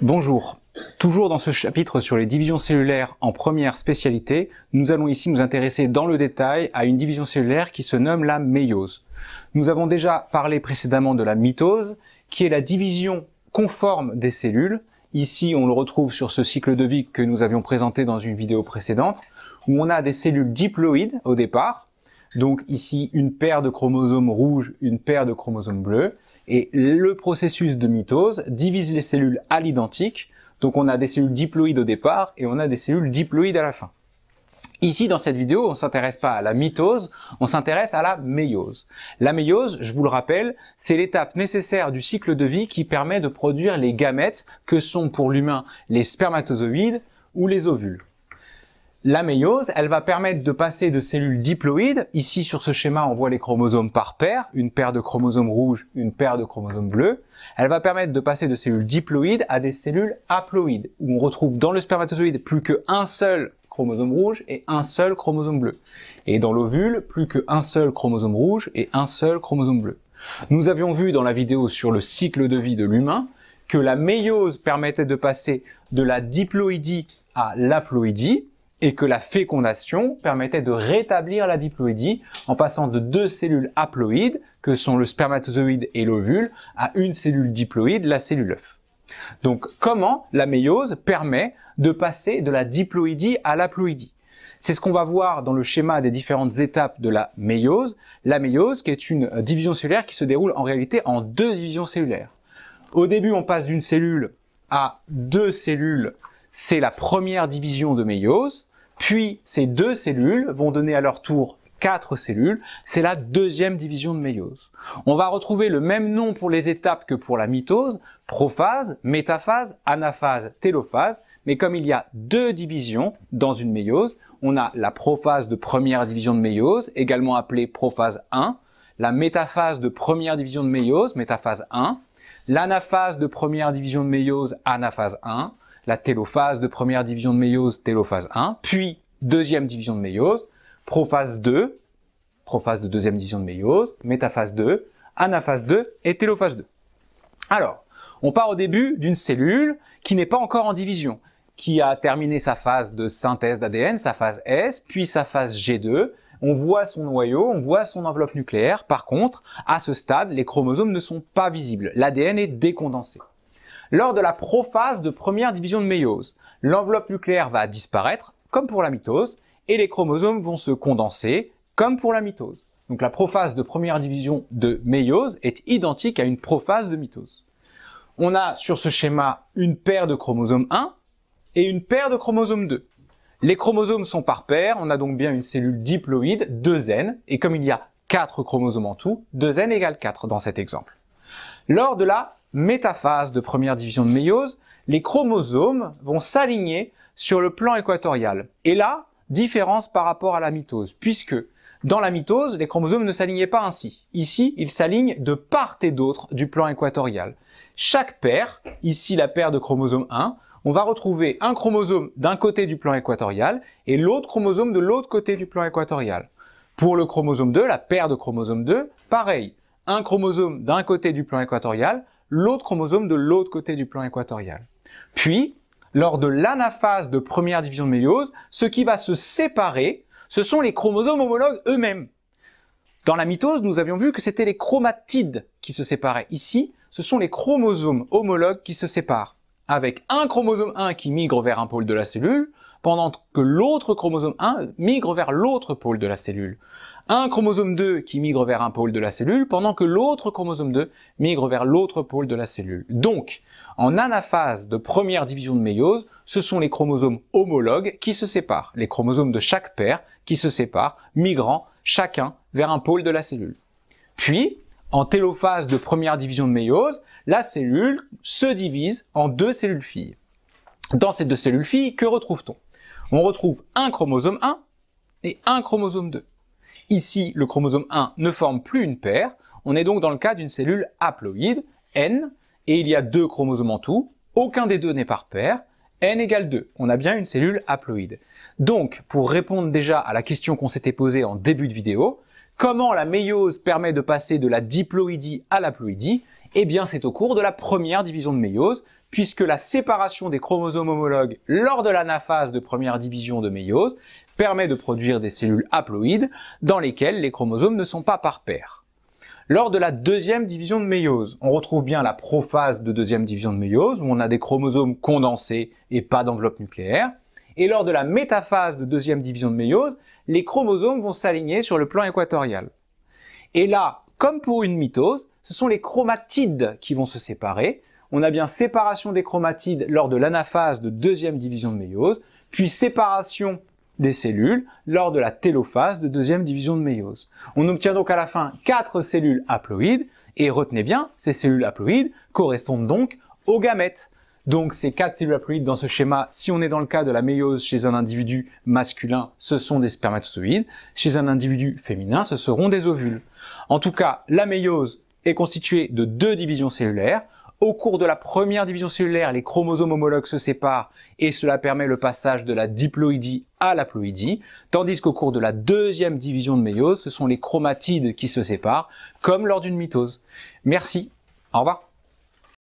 Bonjour. Toujours dans ce chapitre sur les divisions cellulaires en première spécialité, nous allons ici nous intéresser dans le détail à une division cellulaire qui se nomme la méiose. Nous avons déjà parlé précédemment de la mitose, qui est la division conforme des cellules. Ici, on le retrouve sur ce cycle de vie que nous avions présenté dans une vidéo précédente, où on a des cellules diploïdes au départ, donc ici une paire de chromosomes rouges, une paire de chromosomes bleus, et le processus de mitose divise les cellules à l'identique. Donc on a des cellules diploïdes au départ et on a des cellules diploïdes à la fin. Ici, dans cette vidéo, on ne s'intéresse pas à la mitose, on s'intéresse à la méiose. La méiose, je vous le rappelle, c'est l'étape nécessaire du cycle de vie qui permet de produire les gamètes que sont pour l'humain les spermatozoïdes ou les ovules la méiose, elle va permettre de passer de cellules diploïdes, ici sur ce schéma on voit les chromosomes par paire, une paire de chromosomes rouges, une paire de chromosomes bleus, elle va permettre de passer de cellules diploïdes à des cellules haploïdes, où on retrouve dans le spermatozoïde plus qu'un seul chromosome rouge et un seul chromosome bleu. Et dans l'ovule, plus qu'un seul chromosome rouge et un seul chromosome bleu. Nous avions vu dans la vidéo sur le cycle de vie de l'humain que la méiose permettait de passer de la diploïdie à l'haploïdie, et que la fécondation permettait de rétablir la diploïdie en passant de deux cellules haploïdes, que sont le spermatozoïde et l'ovule, à une cellule diploïde, la cellule œuf. Donc comment la méiose permet de passer de la diploïdie à l'haploïdie c'est ce qu'on va voir dans le schéma des différentes étapes de la méiose. La méiose qui est une division cellulaire qui se déroule en réalité en deux divisions cellulaires. Au début, on passe d'une cellule à deux cellules. C'est la première division de méiose. Puis ces deux cellules vont donner à leur tour quatre cellules. C'est la deuxième division de méiose. On va retrouver le même nom pour les étapes que pour la mitose, prophase, métaphase, anaphase, télophase. Mais comme il y a deux divisions dans une méiose, on a la prophase de première division de méiose, également appelée prophase 1, la métaphase de première division de méiose, métaphase 1, l'anaphase de première division de méiose, anaphase 1, la télophase de première division de méiose, télophase 1, puis deuxième division de méiose, prophase 2, prophase de deuxième division de méiose, métaphase 2, anaphase 2 et télophase 2. Alors, on part au début d'une cellule qui n'est pas encore en division, qui a terminé sa phase de synthèse d'ADN, sa phase S, puis sa phase G2. On voit son noyau, on voit son enveloppe nucléaire. Par contre, à ce stade, les chromosomes ne sont pas visibles. L'ADN est décondensé lors de la prophase de première division de méiose. L'enveloppe nucléaire va disparaître, comme pour la mitose, et les chromosomes vont se condenser, comme pour la mitose. Donc la prophase de première division de méiose est identique à une prophase de mitose. On a sur ce schéma une paire de chromosomes 1 et une paire de chromosomes 2. Les chromosomes sont par paire, on a donc bien une cellule diploïde, 2N, et comme il y a 4 chromosomes en tout, 2N égale 4 dans cet exemple. Lors de la métaphase de première division de méiose, les chromosomes vont s'aligner sur le plan équatorial. Et là, différence par rapport à la mitose, puisque dans la mitose, les chromosomes ne s'alignaient pas ainsi. Ici, ils s'alignent de part et d'autre du plan équatorial. Chaque paire, ici la paire de chromosome 1, on va retrouver un chromosome d'un côté du plan équatorial et l'autre chromosome de l'autre côté du plan équatorial. Pour le chromosome 2, la paire de chromosomes 2, pareil. Un chromosome d'un côté du plan équatorial, l'autre chromosome de l'autre côté du plan équatorial. Puis, lors de l'anaphase de première division de méiose, ce qui va se séparer, ce sont les chromosomes homologues eux-mêmes. Dans la mitose, nous avions vu que c'était les chromatides qui se séparaient. Ici, ce sont les chromosomes homologues qui se séparent, avec un chromosome 1 qui migre vers un pôle de la cellule, pendant que l'autre chromosome 1 migre vers l'autre pôle de la cellule un chromosome 2 qui migre vers un pôle de la cellule, pendant que l'autre chromosome 2 migre vers l'autre pôle de la cellule. Donc, en anaphase de première division de méiose, ce sont les chromosomes homologues qui se séparent, les chromosomes de chaque paire qui se séparent, migrant chacun vers un pôle de la cellule. Puis, en télophase de première division de méiose, la cellule se divise en deux cellules filles. Dans ces deux cellules filles, que retrouve-t-on On retrouve un chromosome 1 et un chromosome 2. Ici, le chromosome 1 ne forme plus une paire. On est donc dans le cas d'une cellule haploïde, N, et il y a deux chromosomes en tout. Aucun des deux n'est par paire. N égale 2. On a bien une cellule haploïde. Donc, pour répondre déjà à la question qu'on s'était posée en début de vidéo, comment la méiose permet de passer de la diploïdie à l'haploïdie Eh bien, c'est au cours de la première division de méiose, puisque la séparation des chromosomes homologues lors de l'anaphase de première division de méiose permet de produire des cellules haploïdes dans lesquelles les chromosomes ne sont pas par paire. Lors de la deuxième division de méiose, on retrouve bien la prophase de deuxième division de méiose où on a des chromosomes condensés et pas d'enveloppe nucléaire. Et lors de la métaphase de deuxième division de méiose, les chromosomes vont s'aligner sur le plan équatorial. Et là, comme pour une mitose, ce sont les chromatides qui vont se séparer, on a bien séparation des chromatides lors de l'anaphase de deuxième division de méiose, puis séparation des cellules lors de la télophase de deuxième division de méiose. On obtient donc à la fin quatre cellules haploïdes, et retenez bien, ces cellules haploïdes correspondent donc aux gamètes. Donc ces quatre cellules haploïdes dans ce schéma, si on est dans le cas de la méiose chez un individu masculin, ce sont des spermatozoïdes, chez un individu féminin, ce seront des ovules. En tout cas, la méiose est constituée de deux divisions cellulaires, au cours de la première division cellulaire, les chromosomes homologues se séparent et cela permet le passage de la diploïdie à la ploïdie, tandis qu'au cours de la deuxième division de méiose, ce sont les chromatides qui se séparent, comme lors d'une mitose. Merci, au revoir.